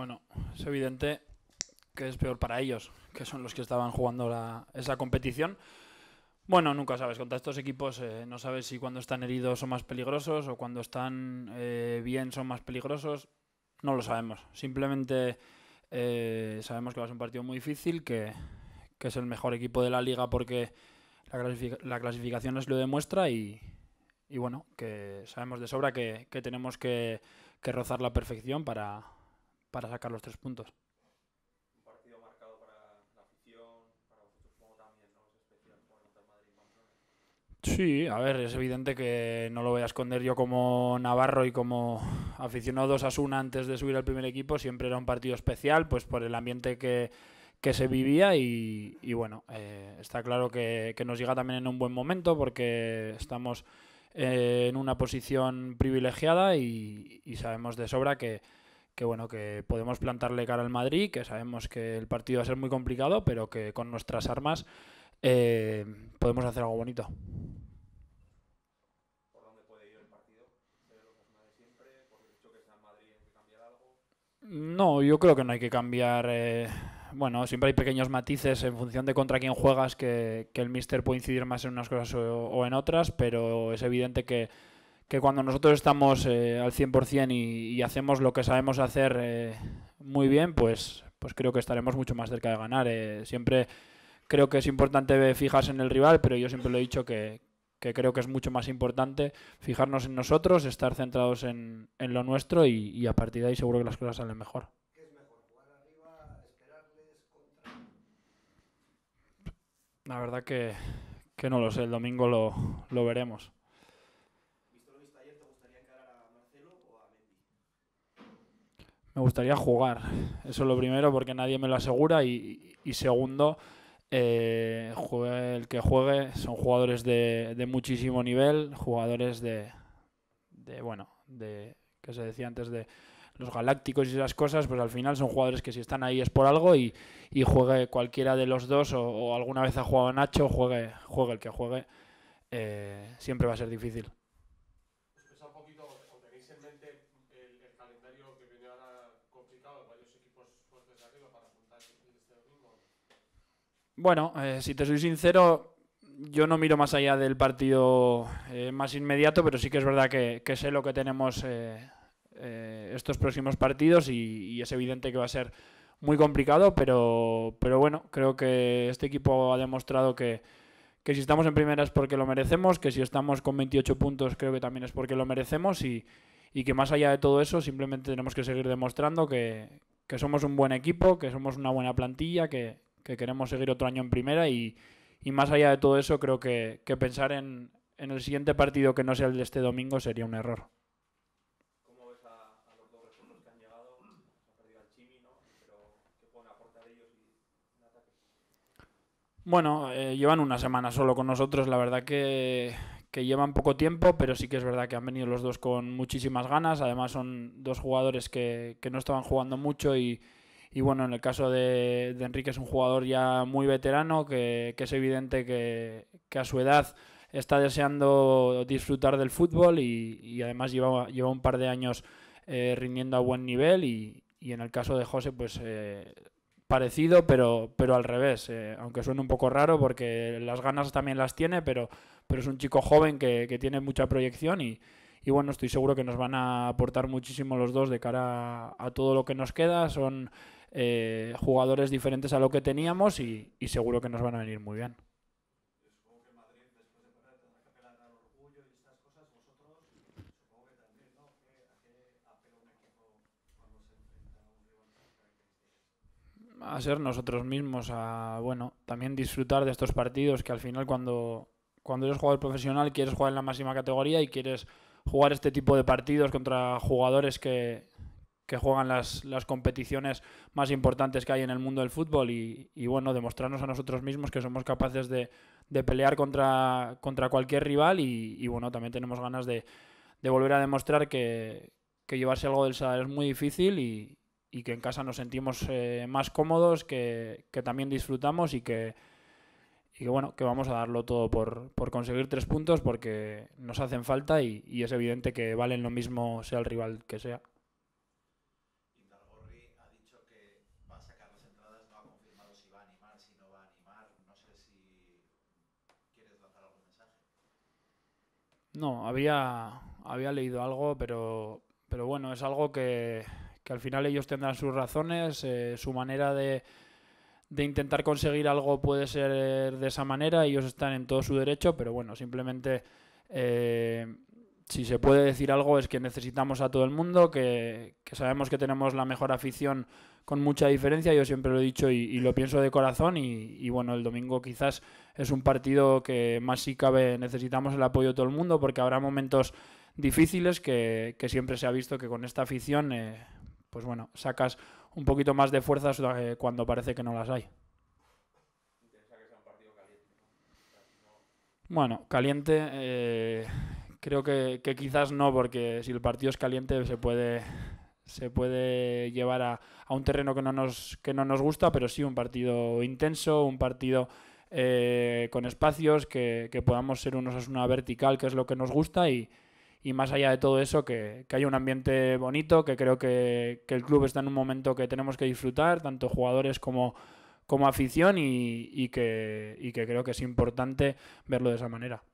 Bueno, es evidente que es peor para ellos, que son los que estaban jugando esa competición. Bueno, nunca sabes, contra estos equipos eh, no sabes si cuando están heridos son más peligrosos o cuando están eh, bien son más peligrosos, no lo sabemos. Simplemente eh, sabemos que va a ser un partido muy difícil, que, es el mejor equipo de la liga porque la, clasificación nos lo demuestra y, bueno, que sabemos de sobra que, tenemos que rozar la perfección para, para sacar los tres puntos. Un partido marcado para la afición, para vosotros como también, Madrid Sí, a ver, es evidente que no lo voy a esconder yo como Navarro y como aficionado a Asuna antes de subir al primer equipo, siempre era un partido especial, pues por el ambiente que, que se vivía y, bueno, eh, está claro que, nos llega también en un buen momento porque estamos eh, en una posición privilegiada y sabemos de sobra que, que bueno, que podemos plantarle cara al Madrid, que sabemos que el partido va a ser muy complicado, pero que con nuestras armas eh, podemos hacer algo bonito. No, yo creo que no hay que cambiar. Eh, bueno, siempre hay pequeños matices en función de contra quién juegas que, que el mister puede incidir más en unas cosas o, en otras, pero es evidente que que cuando nosotros estamos eh, al 100% y, y, hacemos lo que sabemos hacer eh, muy bien, pues, pues creo que estaremos mucho más cerca de ganar. Eh. siempre creo que es importante fijarse en el rival, pero yo siempre lo he dicho que, creo que es mucho más importante fijarnos en nosotros, estar centrados en, lo nuestro y, a partir de ahí seguro que las cosas salen mejor. ¿Qué es mejor jugar arriba, esperarles La verdad que, no lo sé, el domingo lo veremos. Me gustaría jugar, eso es lo primero, porque nadie me lo asegura. Y, segundo, eh, juegue, el que juegue son jugadores de, muchísimo nivel, jugadores de, bueno, de, que se decía antes de los galácticos y esas cosas, pues al final son jugadores que si están ahí es por algo y, juegue cualquiera de los dos o, alguna vez ha jugado Nacho, juegue, juegue el que juegue, eh, siempre va a ser difícil. Bueno, eh, si te soy sincero, yo no miro más allá del partido eh, más inmediato, pero sí que es verdad que, sé lo que tenemos eh, estos próximos partidos y, es evidente que va a ser muy complicado, pero, pero bueno, creo que este equipo ha demostrado que, si estamos en primera es porque lo merecemos, que si estamos con 28 puntos creo que también es porque lo merecemos y, que más allá de todo eso simplemente tenemos que seguir demostrando que, que somos un buen equipo, que somos una buena plantilla, que, que queremos seguir otro año en primera y, y más allá de todo eso creo que, que pensar en, en, el siguiente partido que no sea el de este domingo sería un error. ¿Cómo ves a, los dos que han llegado? perdido al Chimi, ¿no? Pero ¿qué pueden aportar ellos Bueno, eh, llevan una semana solo con nosotros, la verdad que, que llevan poco tiempo, pero sí que es verdad que han venido los dos con muchísimas ganas. Además, son dos jugadores que, que no estaban jugando mucho y, y bueno, en el caso de, Enrique es un jugador ya muy veterano, que, es evidente que, a su edad está deseando disfrutar del fútbol y, además lleva, lleva un par de años eh, rindiendo a buen nivel y, en el caso de José, pues... Eh, parecido, pero, pero al revés, eh, aunque suene un poco raro porque las ganas también las tiene, pero, pero es un chico joven que, tiene mucha proyección y, y, bueno, estoy seguro que nos van a aportar muchísimo los dos de cara a todo lo que nos queda. Son eh, jugadores diferentes a lo que teníamos y, seguro que nos van a venir muy bien. A ser nosotros mismos, a bueno, también disfrutar de estos partidos que al final cuando, cuando eres jugador profesional quieres jugar en la máxima categoría y quieres jugar este tipo de partidos contra jugadores que, que juegan las, competiciones más importantes que hay en el mundo del fútbol y, bueno, demostrarnos a nosotros mismos que somos capaces de, pelear contra, contra, cualquier rival y, bueno, también tenemos ganas de, volver a demostrar que, llevarse algo del Sadar es muy difícil y, que en casa nos sentimos eh, más cómodos, que, también disfrutamos y que, y bueno, que vamos a darlo todo por, conseguir tres puntos porque nos hacen falta y, es evidente que valen lo mismo sea el rival que sea. No, había, había leído algo, pero, pero bueno, es algo que, al final ellos tendrán sus razones, eh, su manera de, de intentar conseguir algo puede ser de esa manera, ellos están en todo su derecho, pero bueno, simplemente eh, si se puede decir algo es que necesitamos a todo el mundo, que, sabemos que tenemos la mejor afición con mucha diferencia, yo siempre lo he dicho y, lo pienso de corazón y, bueno, el domingo quizás es un partido que más si cabe necesitamos el apoyo de todo el mundo porque habrá momentos difíciles que, siempre se ha visto que con esta afición, eh, pues bueno, sacas un poquito más de fuerzas eh, cuando parece que no las hay. Bueno, caliente. Eh, Creo que, quizás no, porque si el partido es caliente se puede, se puede llevar a, un terreno que no, nos, que no nos gusta, pero sí un partido intenso, un partido eh, con espacios, que, podamos ser unos una vertical, que es lo que nos gusta, y, más allá de todo eso, que, que haya un ambiente bonito, que creo que, el club está en un momento que tenemos que disfrutar, tanto jugadores como como afición y que creo que es importante verlo de esa manera.